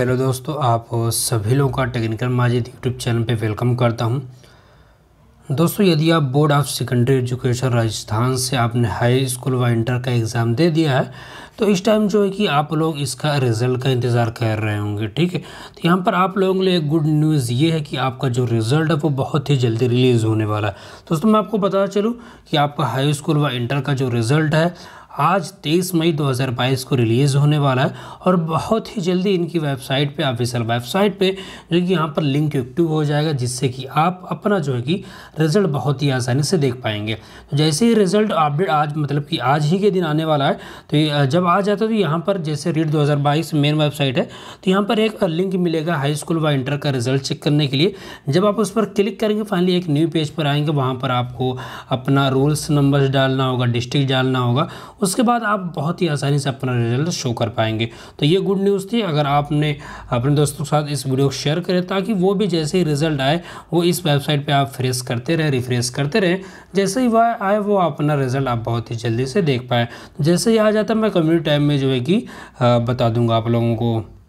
hello दोस्तों आप सभी लोगों का टेक्निकल माजिद यूट्यूब चैनल पे वेलकम करता हूं दोस्तों यदि आप board of secondary education Rajasthan से आपने हाई स्कूल व इंटर का एग्ज़ाम दे दिया है तो इस टाइम जो है कि आप लोग इसका रिज़ल्ट का इंतज़ार कर रहे होंगे ठीक है तो यहाँ पर आप लोगों के लिए गुड न्यूज़ ये है कि आपका जो रिज़ल्ट है वो बहुत ही जल्दी रिलीज़ होने वाला है दोस्तों मैं आपको बता चलूँ कि आपका हाई स्कूल व इंटर का जो रिज़ल्ट है आज 23 मई 2022 को रिलीज़ होने वाला है और बहुत ही जल्दी इनकी वेबसाइट पे ऑफिशियल वेबसाइट पे जो कि यहाँ पर लिंक एक्टिव हो जाएगा जिससे कि आप अपना जो है कि रिज़ल्ट बहुत ही आसानी से देख पाएंगे तो जैसे ही रिज़ल्ट अपडेट आज मतलब कि आज ही के दिन आने वाला है तो जब आ जाता है तो यहाँ पर जैसे रीड दो मेन वेबसाइट है तो यहाँ पर एक लिंक मिलेगा हाई स्कूल व इंटर का रिज़ल्ट चेक करने के लिए जब आप उस पर क्लिक करेंगे फाइनली एक न्यू पेज पर आएंगे वहाँ पर आपको अपना रोल्स नंबर्स डालना होगा डिस्ट्रिक्ट डालना होगा उसके बाद आप बहुत ही आसानी से अपना रिजल्ट शो कर पाएंगे तो ये गुड न्यूज़ थी अगर आपने अपने दोस्तों के साथ इस वीडियो को शेयर करें ताकि वो भी जैसे ही रिजल्ट आए वो इस वेबसाइट पर आप फ्रेश करते रहें रिफ्रेश करते रहें जैसे ही वह आए वो अपना रिजल्ट आप बहुत ही जल्दी से देख पाए जैसे ही आ जाता मैं कम्युनिटी टाइम में जो है कि बता दूँगा आप लोगों को